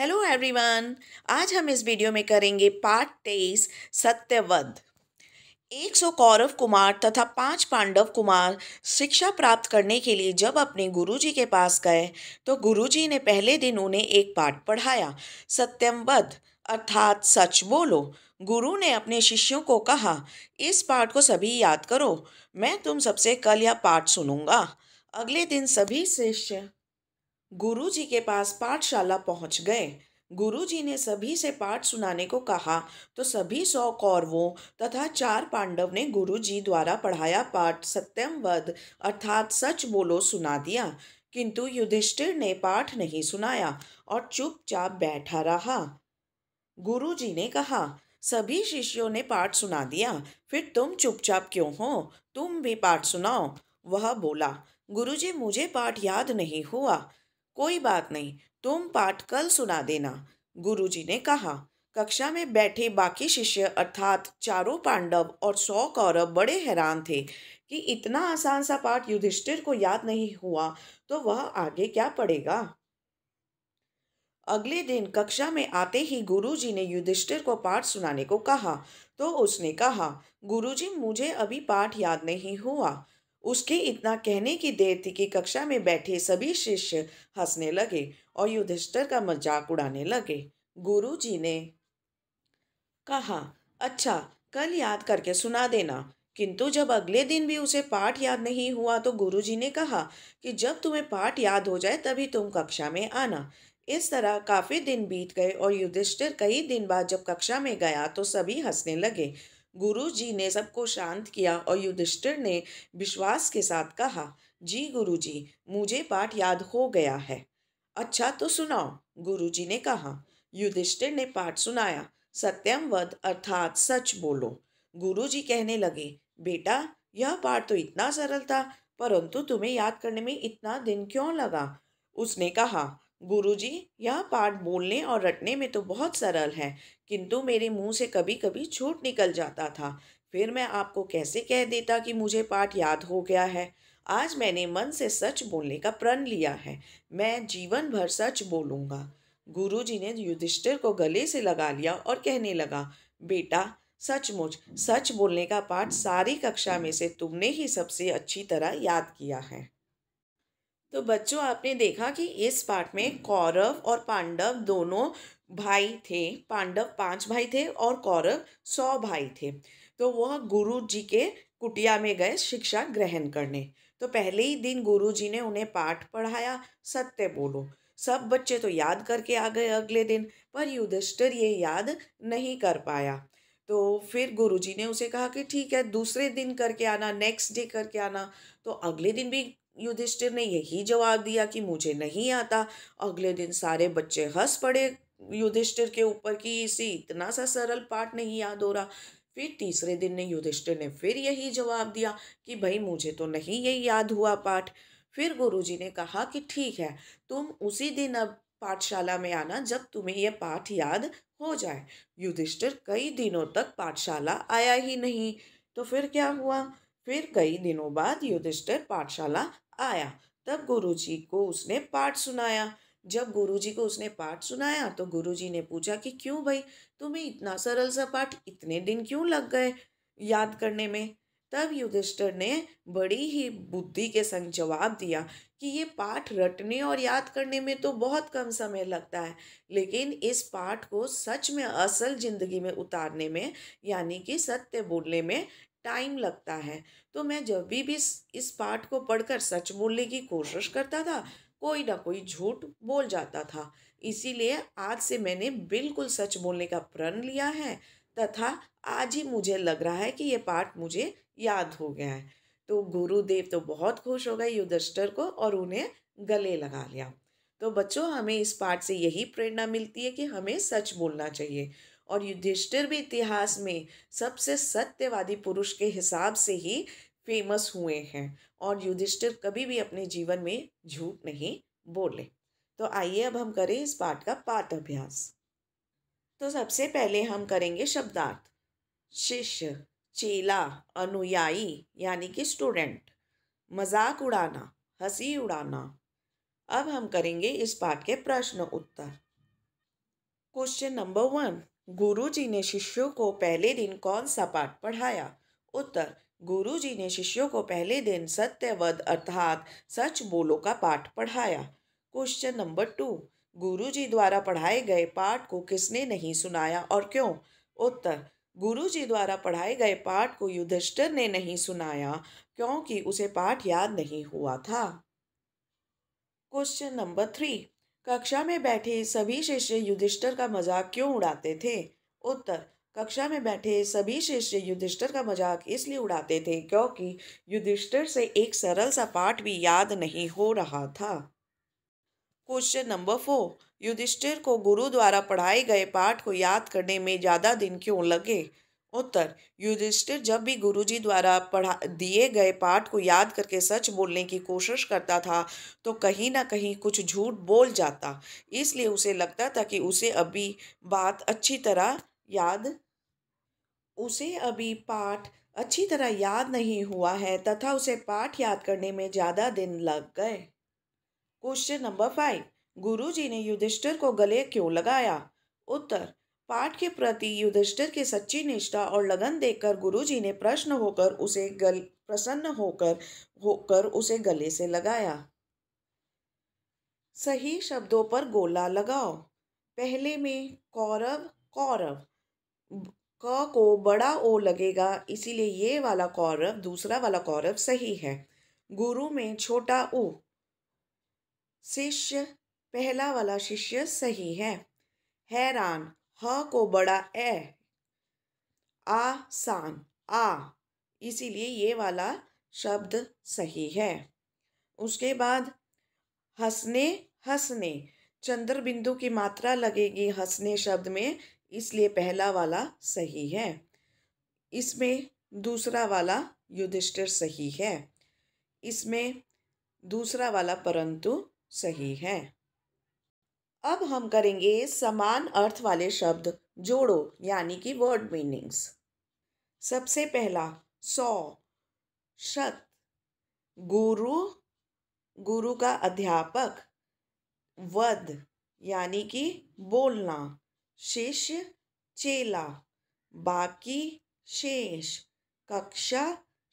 hello everyone आज हम इस वीडियो में करेंगे पार्ट तेईस सत्यवध एक सौ कौरव कुमार तथा पांच पांडव कुमार शिक्षा प्राप्त करने के लिए जब अपने गुरुजी के पास गए तो गुरुजी ने पहले दिन उन्हें एक पाठ पढ़ाया सत्यमवध अर्थात सच बोलो गुरु ने अपने शिष्यों को कहा इस पाठ को सभी याद करो मैं तुम सबसे कल यह पाठ सुनूंगा अगले दिन सभी शिष्य गुरु जी के पास पाठशाला पहुंच गए गुरु जी ने सभी से पाठ सुनाने को कहा तो सभी सौ कौरवों तथा चार पांडव ने गुरु जी द्वारा पढ़ाया पाठ सत्यम अर्थात सच बोलो सुना दिया किंतु युधिष्ठिर ने पाठ नहीं सुनाया और चुपचाप बैठा रहा गुरु जी ने कहा सभी शिष्यों ने पाठ सुना दिया फिर तुम चुपचाप क्यों हो तुम भी पाठ सुनाओ वह बोला गुरुजी मुझे पाठ याद नहीं हुआ कोई बात नहीं तुम पाठ कल सुना देना गुरुजी ने कहा कक्षा में बैठे बाकी शिष्य अर्थात चारों पांडव और सौ कौरव बड़े हैरान थे कि इतना आसान सा पाठ युधिष्ठिर को याद नहीं हुआ तो वह आगे क्या पढ़ेगा अगले दिन कक्षा में आते ही गुरुजी ने युधिष्ठिर को पाठ सुनाने को कहा तो उसने कहा गुरुजी मुझे अभी पाठ याद नहीं हुआ उसके इतना कहने की देर थी कि कक्षा में बैठे सभी शिष्य हंसने लगे और युधिष्ठर का मजाक उड़ाने लगे गुरु जी ने कहा अच्छा कल याद करके सुना देना किंतु जब अगले दिन भी उसे पाठ याद नहीं हुआ तो गुरु जी ने कहा कि जब तुम्हें पाठ याद हो जाए तभी तुम कक्षा में आना इस तरह काफ़ी दिन बीत गए और युधिष्ठिर कई दिन बाद जब कक्षा में गया तो सभी हंसने लगे गुरु जी ने सबको शांत किया और युधिष्ठिर ने विश्वास के साथ कहा जी गुरु जी मुझे पाठ याद हो गया है अच्छा तो सुनाओ गुरु जी ने कहा युधिष्ठिर ने पाठ सुनाया सत्यम वध अर्थात सच बोलो गुरु जी कहने लगे बेटा यह पाठ तो इतना सरल था परंतु तुम्हें याद करने में इतना दिन क्यों लगा उसने कहा गुरुजी यह पाठ बोलने और रटने में तो बहुत सरल है किंतु मेरे मुंह से कभी कभी छूट निकल जाता था फिर मैं आपको कैसे कह देता कि मुझे पाठ याद हो गया है आज मैंने मन से सच बोलने का प्रण लिया है मैं जीवन भर सच बोलूँगा जी ने युधिष्ठिर को गले से लगा लिया और कहने लगा बेटा सचमुच सच बोलने का पाठ सारी कक्षा में से तुमने ही सबसे अच्छी तरह याद किया है तो बच्चों आपने देखा कि इस पार्ट में कौरव और पांडव दोनों भाई थे पांडव पांच भाई थे और कौरव सौ भाई थे तो वह गुरु जी के कुटिया में गए शिक्षा ग्रहण करने तो पहले ही दिन गुरु जी ने उन्हें पाठ पढ़ाया सत्य बोलो सब बच्चे तो याद करके आ गए अगले दिन पर युधिष्ठिर ये याद नहीं कर पाया तो फिर गुरुजी ने उसे कहा कि ठीक है दूसरे दिन करके आना नेक्स्ट डे करके आना तो अगले दिन भी युधिष्ठिर ने यही जवाब दिया कि मुझे नहीं आता अगले दिन सारे बच्चे हंस पड़े युधिष्ठिर के ऊपर कि इसी इतना सा सरल पाठ नहीं याद हो रहा फिर तीसरे दिन ने युधिष्ठिर ने फिर यही जवाब दिया कि भाई मुझे तो नहीं ये याद हुआ पाठ फिर गुरुजी ने कहा कि ठीक है तुम उसी दिन अब पाठशाला में आना जब तुम्हें यह पाठ याद हो जाए युधिष्ठिर कई दिनों तक पाठशाला आया ही नहीं तो फिर क्या हुआ फिर कई दिनों बाद युधिष्ठिर पाठशाला आया तब गुरुजी को उसने पाठ सुनाया जब गुरुजी को उसने पाठ सुनाया तो गुरुजी ने पूछा कि क्यों भाई तुम्हें इतना सरल सा पाठ इतने दिन क्यों लग गए याद करने में तब युधिष्ठिर ने बड़ी ही बुद्धि के संग जवाब दिया कि ये पाठ रटने और याद करने में तो बहुत कम समय लगता है लेकिन इस पाठ को सच में असल जिंदगी में उतारने में यानी कि सत्य बोलने में टाइम लगता है तो मैं जब भी भी इस पाठ को पढ़कर सच बोलने की कोशिश करता था कोई ना कोई झूठ बोल जाता था इसीलिए आज से मैंने बिल्कुल सच बोलने का प्रण लिया है तथा आज ही मुझे लग रहा है कि ये पाठ मुझे याद हो गया है तो गुरुदेव तो बहुत खुश हो गए युधिष्ठर को और उन्हें गले लगा लिया तो बच्चों हमें इस पाठ से यही प्रेरणा मिलती है कि हमें सच बोलना चाहिए और युधिष्ठिर भी इतिहास में सबसे सत्यवादी पुरुष के हिसाब से ही फेमस हुए हैं और युधिष्ठिर कभी भी अपने जीवन में झूठ नहीं बोले तो आइए अब हम करें इस पाठ का पाठ अभ्यास तो सबसे पहले हम करेंगे शब्दार्थ शिष्य चेला अनुयायी यानी कि स्टूडेंट मजाक उड़ाना हंसी उड़ाना अब हम करेंगे इस पाठ के प्रश्न उत्तर क्वेश्चन नंबर वन गुरु जी ने शिष्यों को पहले दिन कौन सा पाठ पढ़ाया उत्तर गुरु जी ने शिष्यों को पहले दिन सत्यवध अर्थात सच बोलो का पाठ पढ़ाया क्वेश्चन नंबर टू गुरु जी द्वारा पढ़ाए गए पाठ को किसने नहीं सुनाया और क्यों उत्तर गुरु जी द्वारा पढ़ाए गए पाठ को युधिष्ठिर ने नहीं सुनाया क्योंकि उसे पाठ याद नहीं हुआ था क्वेश्चन नंबर थ्री कक्षा में बैठे सभी शिष्य युधिष्ठर का मजाक क्यों उड़ाते थे उत्तर कक्षा में बैठे सभी शिष्य युधिष्ठर का मजाक इसलिए उड़ाते थे क्योंकि युधिष्ठर से एक सरल सा पाठ भी याद नहीं हो रहा था क्वेश्चन नंबर फोर युधिष्ठिर को गुरु द्वारा पढ़ाए गए पाठ को याद करने में ज़्यादा दिन क्यों लगे उत्तर युधिष्ठिर जब भी गुरुजी द्वारा पढ़ा दिए गए पाठ को याद करके सच बोलने की कोशिश करता था तो कहीं ना कहीं कुछ झूठ बोल जाता इसलिए उसे लगता था कि उसे अभी बात अच्छी तरह याद उसे अभी पाठ अच्छी तरह याद नहीं हुआ है तथा उसे पाठ याद करने में ज़्यादा दिन लग गए क्वेश्चन नंबर फाइव गुरुजी ने युधिष्ठिर को गले क्यों लगाया उत्तर पाठ के प्रति युधिष्ठिर की सच्ची निष्ठा और लगन देखकर गुरुजी ने प्रश्न होकर उसे गल प्रसन्न होकर होकर उसे गले से लगाया सही शब्दों पर गोला लगाओ पहले में कौरव कौरव क को बड़ा ओ लगेगा इसीलिए ये वाला कौरव दूसरा वाला कौरव सही है गुरु में छोटा ओ शिष्य पहला वाला शिष्य सही है हैरान ह को बड़ा ए आसान आ इसीलिए ये वाला शब्द सही है उसके बाद हंसने हंसने चंद्र बिंदु की मात्रा लगेगी हंसने शब्द में इसलिए पहला वाला सही है इसमें दूसरा वाला युधिष्ठिर सही है इसमें दूसरा वाला परंतु सही है अब हम करेंगे समान अर्थ वाले शब्द जोड़ो यानी कि वर्ड मीनिंग्स सबसे पहला सौ शत गुरु गुरु का अध्यापक वध यानी कि बोलना शिष्य चेला बाकी शेष कक्षा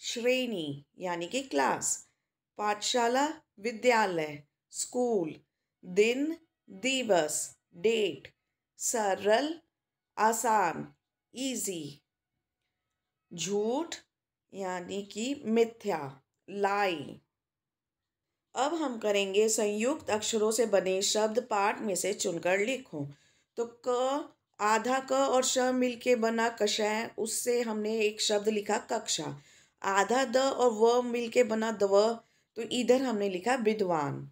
श्रेणी यानी कि क्लास पाठशाला विद्यालय स्कूल दिन दिवस डेट सरल आसान इजी झूठ यानी कि मिथ्या लाई अब हम करेंगे संयुक्त अक्षरों से बने शब्द पाठ में से चुनकर लिखो तो क आधा क और श मिलके बना कषाय उससे हमने एक शब्द लिखा कक्षा आधा द और व मिलके बना दव तो इधर हमने लिखा विद्वान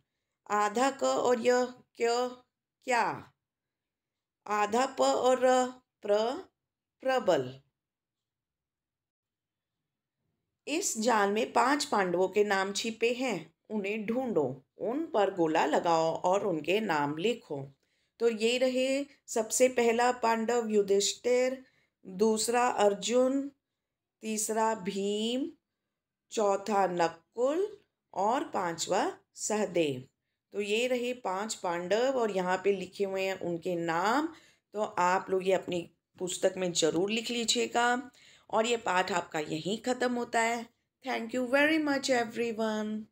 आधा क और यह क्य क्या आधा प और र प्र प्रबल इस जाल में पांच पांडवों के नाम छिपे हैं उन्हें ढूंढो उन पर गोला लगाओ और उनके नाम लिखो तो ये रहे सबसे पहला पांडव युधिष्ठिर दूसरा अर्जुन तीसरा भीम चौथा नकुल और पांचवा सहदेव तो ये रहे पांच पांडव और यहाँ पे लिखे हुए हैं उनके नाम तो आप लोग ये अपनी पुस्तक में ज़रूर लिख लीजिएगा और ये पाठ आपका यहीं ख़त्म होता है thank you very much everyone